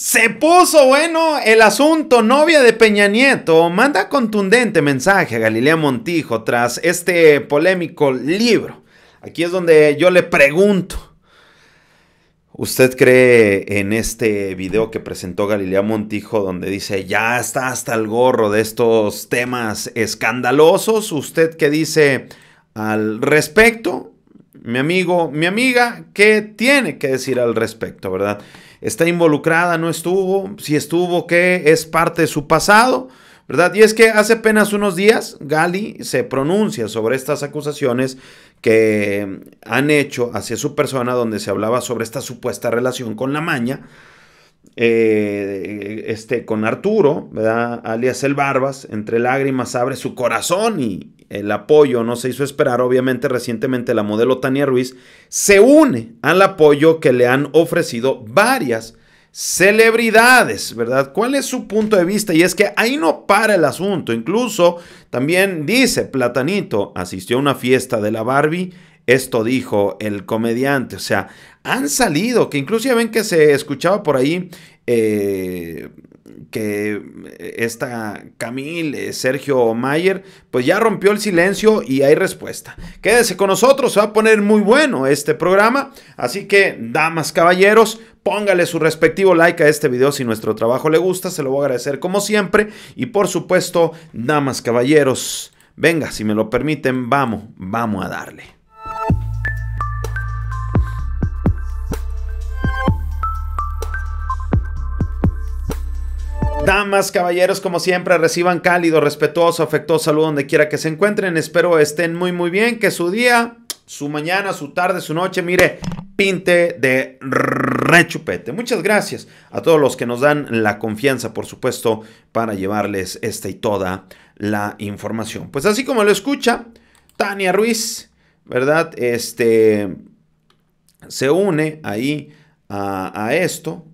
Se puso bueno el asunto. Novia de Peña Nieto manda contundente mensaje a Galilea Montijo tras este polémico libro. Aquí es donde yo le pregunto. ¿Usted cree en este video que presentó Galilea Montijo donde dice ya está hasta el gorro de estos temas escandalosos? ¿Usted qué dice al respecto? mi amigo, mi amiga, ¿qué tiene que decir al respecto, verdad? ¿Está involucrada? ¿No estuvo? Si estuvo, ¿qué? ¿Es parte de su pasado? ¿Verdad? Y es que hace apenas unos días Gali se pronuncia sobre estas acusaciones que han hecho hacia su persona donde se hablaba sobre esta supuesta relación con la maña, eh, este, con Arturo, ¿verdad? alias el Barbas, entre lágrimas abre su corazón y, el apoyo no se hizo esperar, obviamente recientemente la modelo Tania Ruiz se une al apoyo que le han ofrecido varias celebridades, ¿verdad? ¿Cuál es su punto de vista? Y es que ahí no para el asunto. Incluso también dice Platanito, asistió a una fiesta de la Barbie. Esto dijo el comediante. O sea, han salido, que inclusive ven que se escuchaba por ahí eh, que eh, esta Camille, eh, Sergio Mayer, pues ya rompió el silencio y hay respuesta. Quédese con nosotros, se va a poner muy bueno este programa. Así que, damas, caballeros, póngale su respectivo like a este video si nuestro trabajo le gusta, se lo voy a agradecer como siempre. Y por supuesto, damas, caballeros, venga, si me lo permiten, vamos, vamos a darle. Damas, caballeros, como siempre, reciban cálido, respetuoso, afectuoso saludo donde quiera que se encuentren. Espero estén muy, muy bien, que su día, su mañana, su tarde, su noche, mire, pinte de rechupete. Muchas gracias a todos los que nos dan la confianza, por supuesto, para llevarles esta y toda la información. Pues así como lo escucha, Tania Ruiz, ¿verdad? Este se une ahí a, a esto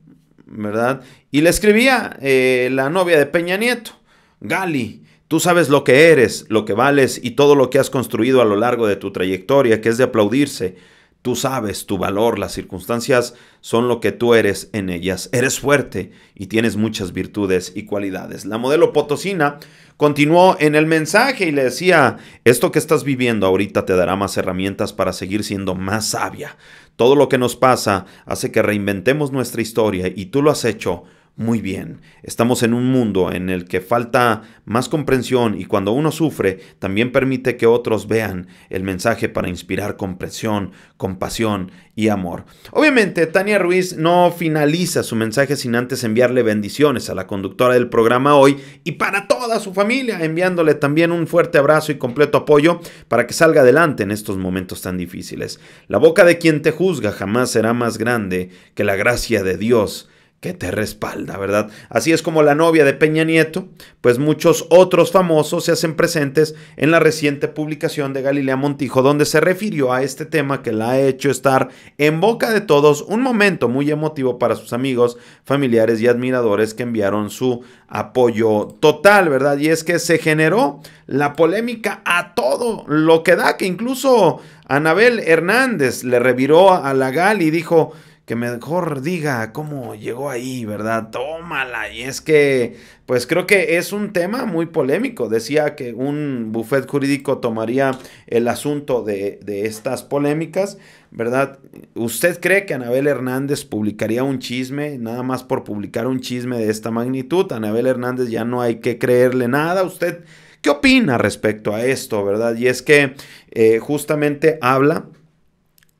¿verdad? Y le escribía eh, la novia de Peña Nieto, Gali. Tú sabes lo que eres, lo que vales y todo lo que has construido a lo largo de tu trayectoria, que es de aplaudirse. Tú sabes tu valor, las circunstancias son lo que tú eres en ellas. Eres fuerte y tienes muchas virtudes y cualidades. La modelo potosina Continuó en el mensaje y le decía, esto que estás viviendo ahorita te dará más herramientas para seguir siendo más sabia. Todo lo que nos pasa hace que reinventemos nuestra historia y tú lo has hecho muy bien. Estamos en un mundo en el que falta más comprensión y cuando uno sufre, también permite que otros vean el mensaje para inspirar comprensión, compasión y amor. Obviamente, Tania Ruiz no finaliza su mensaje sin antes enviarle bendiciones a la conductora del programa hoy y para toda su familia, enviándole también un fuerte abrazo y completo apoyo para que salga adelante en estos momentos tan difíciles. La boca de quien te juzga jamás será más grande que la gracia de Dios te respalda, ¿verdad? Así es como la novia de Peña Nieto, pues muchos otros famosos se hacen presentes en la reciente publicación de Galilea Montijo, donde se refirió a este tema que la ha hecho estar en boca de todos, un momento muy emotivo para sus amigos, familiares y admiradores que enviaron su apoyo total, ¿verdad? Y es que se generó la polémica a todo lo que da, que incluso Anabel Hernández le reviró a la Gal y dijo, que mejor diga cómo llegó ahí, ¿verdad? Tómala. Y es que, pues creo que es un tema muy polémico. Decía que un bufet jurídico tomaría el asunto de, estas polémicas, ¿verdad? ¿Usted cree que Anabel Hernández publicaría un chisme nada más por publicar un chisme de esta magnitud? Anabel Hernández ya no hay que creerle nada. ¿Usted qué opina respecto a esto, verdad? Y es que eh, justamente habla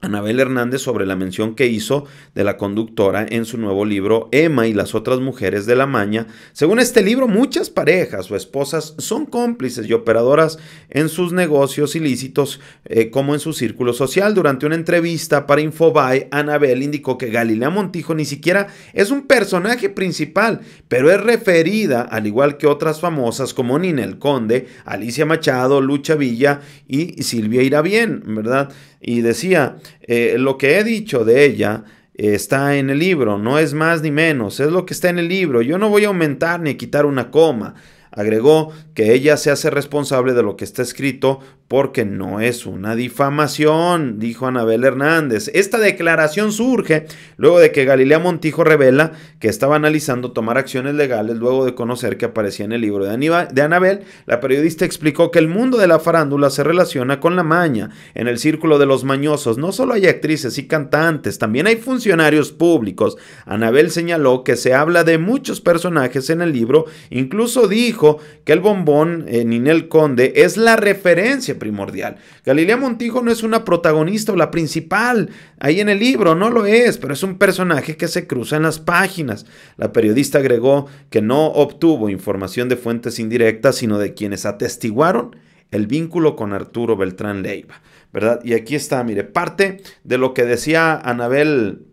Anabel Hernández sobre la mención que hizo de la conductora en su nuevo libro Emma y las otras mujeres de la maña. Según este libro, muchas parejas o esposas son cómplices y operadoras en sus negocios ilícitos eh, como en su círculo social. Durante una entrevista para Infobae, Anabel indicó que Galilea Montijo ni siquiera es un personaje principal, pero es referida, al igual que otras famosas como El Conde, Alicia Machado, Lucha Villa y Silvia Irabien, ¿verdad? y decía, eh, lo que he dicho de ella eh, está en el libro, no es más ni menos, es lo que está en el libro, yo no voy a aumentar ni quitar una coma, Agregó que ella se hace responsable de lo que está escrito porque no es una difamación, dijo Anabel Hernández. Esta declaración surge luego de que Galilea Montijo revela que estaba analizando tomar acciones legales luego de conocer que aparecía en el libro de, Aníbal, de Anabel. La periodista explicó que el mundo de la farándula se relaciona con la maña. En el círculo de los mañosos no solo hay actrices y cantantes, también hay funcionarios públicos. Anabel señaló que se habla de muchos personajes en el libro, incluso dijo que el bombón eh, Ninel Conde es la referencia primordial. Galilea Montijo no es una protagonista o la principal. Ahí en el libro no lo es, pero es un personaje que se cruza en las páginas. La periodista agregó que no obtuvo información de fuentes indirectas, sino de quienes atestiguaron el vínculo con Arturo Beltrán Leiva, ¿verdad? Y aquí está, mire, parte de lo que decía Anabel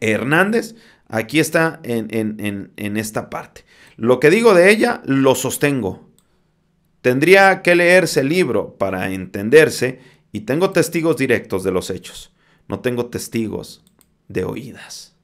Hernández Aquí está en, en, en esta parte. Lo que digo de ella lo sostengo. Tendría que leerse el libro para entenderse y tengo testigos directos de los hechos. No tengo testigos de oídas.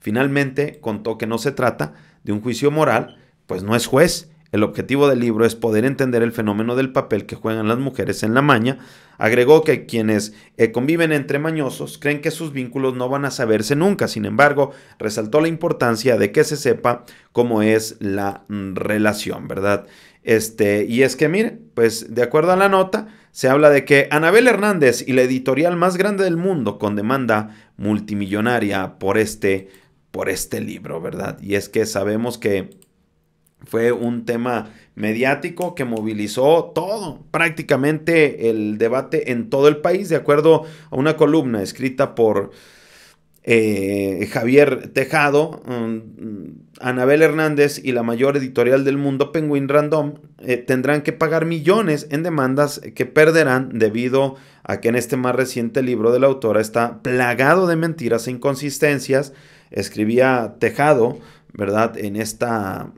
Finalmente contó que no se trata de un juicio moral, pues no es juez el objetivo del libro es poder entender el fenómeno del papel que juegan las mujeres en la maña. Agregó que quienes eh, conviven entre mañosos creen que sus vínculos no van a saberse nunca. Sin embargo, resaltó la importancia de que se sepa cómo es la mm, relación, ¿verdad? Este, y es que, mire, pues de acuerdo a la nota, se habla de que Anabel Hernández y la editorial más grande del mundo con demanda multimillonaria por este, por este libro, ¿verdad? Y es que sabemos que fue un tema mediático que movilizó todo, prácticamente el debate en todo el país, de acuerdo a una columna escrita por eh, Javier Tejado, um, Anabel Hernández y la mayor editorial del mundo, Penguin Random, eh, tendrán que pagar millones en demandas que perderán debido a que en este más reciente libro de la autora está plagado de mentiras e inconsistencias. Escribía Tejado, ¿verdad? En esta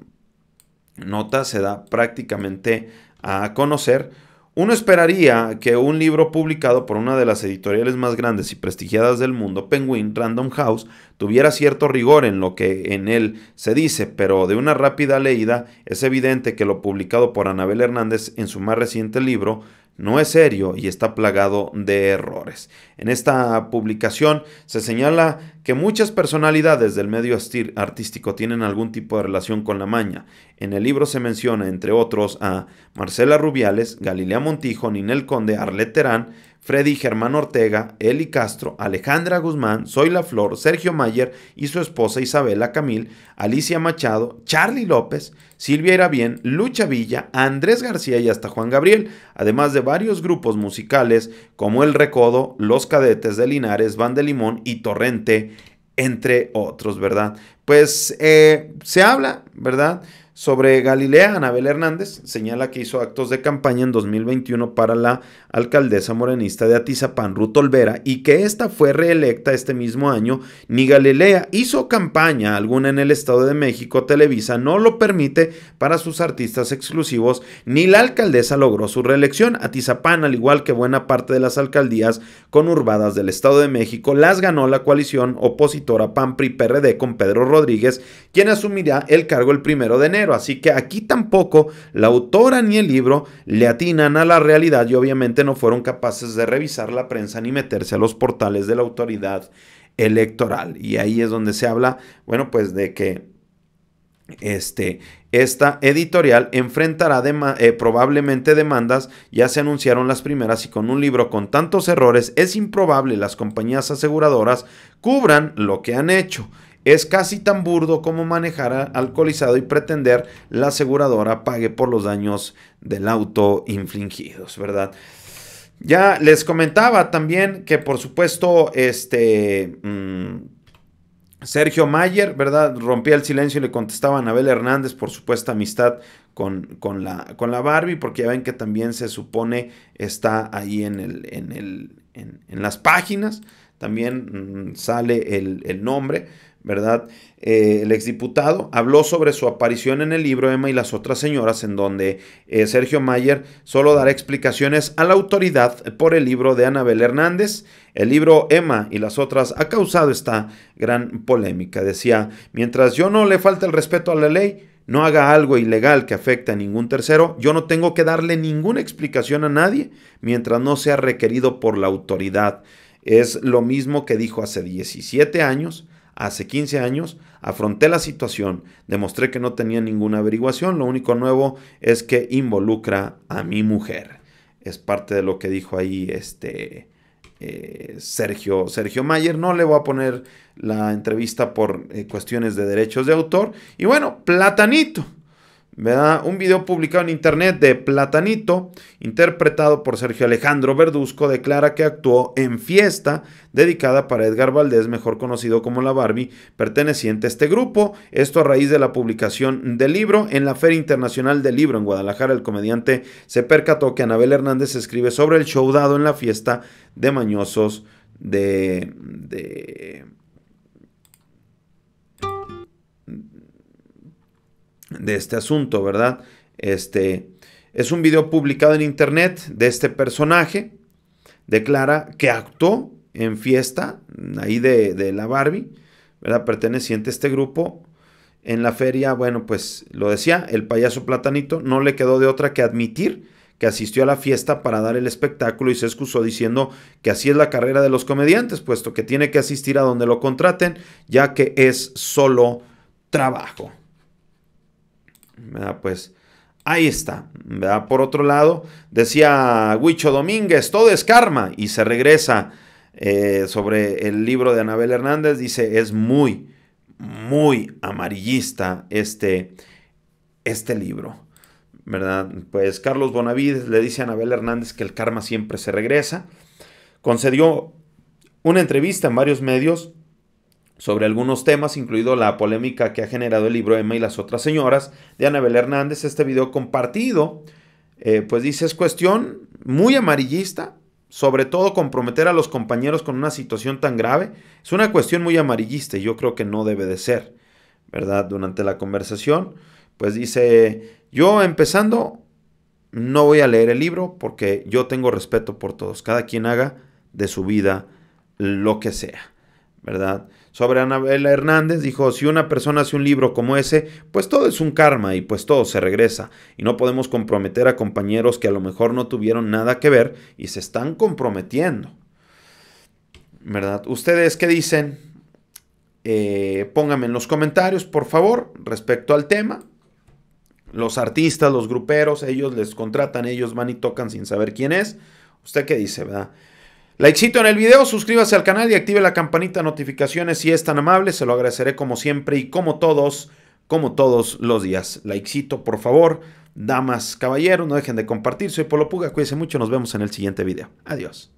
nota se da prácticamente a conocer. Uno esperaría que un libro publicado por una de las editoriales más grandes y prestigiadas del mundo, Penguin Random House, tuviera cierto rigor en lo que en él se dice, pero de una rápida leída es evidente que lo publicado por Anabel Hernández en su más reciente libro, no es serio y está plagado de errores. En esta publicación se señala que muchas personalidades del medio artístico tienen algún tipo de relación con la maña. En el libro se menciona, entre otros, a Marcela Rubiales, Galilea Montijo, Ninel Conde, Arlette Terán, Freddy Germán Ortega, Eli Castro, Alejandra Guzmán, Soy La Flor, Sergio Mayer y su esposa Isabela Camil, Alicia Machado, Charlie López, Silvia Irabien, Lucha Villa, Andrés García y hasta Juan Gabriel, además de varios grupos musicales como El Recodo, Los Cadetes de Linares, Van de Limón y Torrente, entre otros, ¿verdad? Pues eh, se habla, ¿verdad? Sobre Galilea, Anabel Hernández señala que hizo actos de campaña en 2021 para la alcaldesa morenista de Atizapán, Ruth Olvera, y que esta fue reelecta este mismo año. Ni Galilea hizo campaña alguna en el Estado de México, Televisa no lo permite para sus artistas exclusivos, ni la alcaldesa logró su reelección. Atizapán, al igual que buena parte de las alcaldías conurbadas del Estado de México, las ganó la coalición opositora PAMPRI prd con Pedro Rodríguez, quien asumirá el cargo el primero de enero. Así que aquí tampoco la autora ni el libro le atinan a la realidad y obviamente no fueron capaces de revisar la prensa ni meterse a los portales de la autoridad electoral. Y ahí es donde se habla, bueno, pues de que este, esta editorial enfrentará eh, probablemente demandas, ya se anunciaron las primeras y con un libro con tantos errores es improbable las compañías aseguradoras cubran lo que han hecho. Es casi tan burdo como manejar alcoholizado y pretender la aseguradora pague por los daños del auto infligidos, ¿verdad? Ya les comentaba también que por supuesto, este... Mm, Sergio Mayer, ¿verdad? Rompía el silencio y le contestaba a Anabel Hernández por supuesta amistad con, la, con la Barbie, porque ya ven que también se supone está ahí en el, en el, en, las páginas, también mm, sale el, nombre, ¿verdad? Eh, el exdiputado habló sobre su aparición en el libro Emma y las otras señoras, en donde eh, Sergio Mayer solo dará explicaciones a la autoridad por el libro de Anabel Hernández. El libro Emma y las otras ha causado esta gran polémica. Decía, mientras yo no le falta el respeto a la ley, no haga algo ilegal que afecte a ningún tercero, yo no tengo que darle ninguna explicación a nadie mientras no sea requerido por la autoridad. Es lo mismo que dijo hace 17 años, hace 15 años, afronté la situación, demostré que no tenía ninguna averiguación, lo único nuevo es que involucra a mi mujer. Es parte de lo que dijo ahí este eh, Sergio, Sergio Mayer. No le voy a poner la entrevista por eh, cuestiones de derechos de autor. Y bueno, Platanito. Un video publicado en internet de Platanito, interpretado por Sergio Alejandro Verduzco, declara que actuó en fiesta dedicada para Edgar Valdés, mejor conocido como la Barbie, perteneciente a este grupo. Esto a raíz de la publicación del libro en la Feria Internacional del Libro en Guadalajara. El comediante se percató que Anabel Hernández escribe sobre el show dado en la fiesta de mañosos de, de de este asunto, ¿verdad? Este es un video publicado en internet de este personaje. Declara que actuó en fiesta ahí de, la Barbie, ¿verdad? Perteneciente a este grupo. En la feria, bueno, pues lo decía, el payaso platanito no le quedó de otra que admitir que asistió a la fiesta para dar el espectáculo y se excusó diciendo que así es la carrera de los comediantes, puesto que tiene que asistir a donde lo contraten, ya que es solo trabajo. Pues ahí está, ¿verdad? Por otro lado, decía Huicho Domínguez, todo es karma y se regresa eh, sobre el libro de Anabel Hernández, dice, es muy, muy amarillista este, este libro. ¿verdad? Pues Carlos Bonavides le dice a Anabel Hernández que el karma siempre se regresa. Concedió una entrevista en varios medios sobre algunos temas, incluido la polémica que ha generado el libro Emma y las otras señoras de Anabel Hernández, este video compartido, eh, pues dice es cuestión muy amarillista, sobre todo comprometer a los compañeros con una situación tan grave, es una cuestión muy amarillista y yo creo que no debe de ser, ¿verdad? Durante la conversación, pues dice, yo empezando, no voy a leer el libro porque yo tengo respeto por todos, cada quien haga de su vida lo que sea, ¿verdad? sobre Anabela Hernández, dijo, si una persona hace un libro como ese, pues todo es un karma y pues todo se regresa. Y no podemos comprometer a compañeros que a lo mejor no tuvieron nada que ver y se están comprometiendo. ¿Verdad? ¿Ustedes qué dicen? Eh, pónganme en los comentarios, por favor, respecto al tema. Los artistas, los gruperos, ellos les contratan, ellos van y tocan sin saber quién es. ¿Usted qué dice, verdad? Likecito en el video, suscríbase al canal y active la campanita de notificaciones si es tan amable, se lo agradeceré como siempre y como todos, como todos los días. Likecito, por favor, damas, caballeros, no dejen de compartir. Soy Polo Puga, cuídense mucho, nos vemos en el siguiente video. Adiós.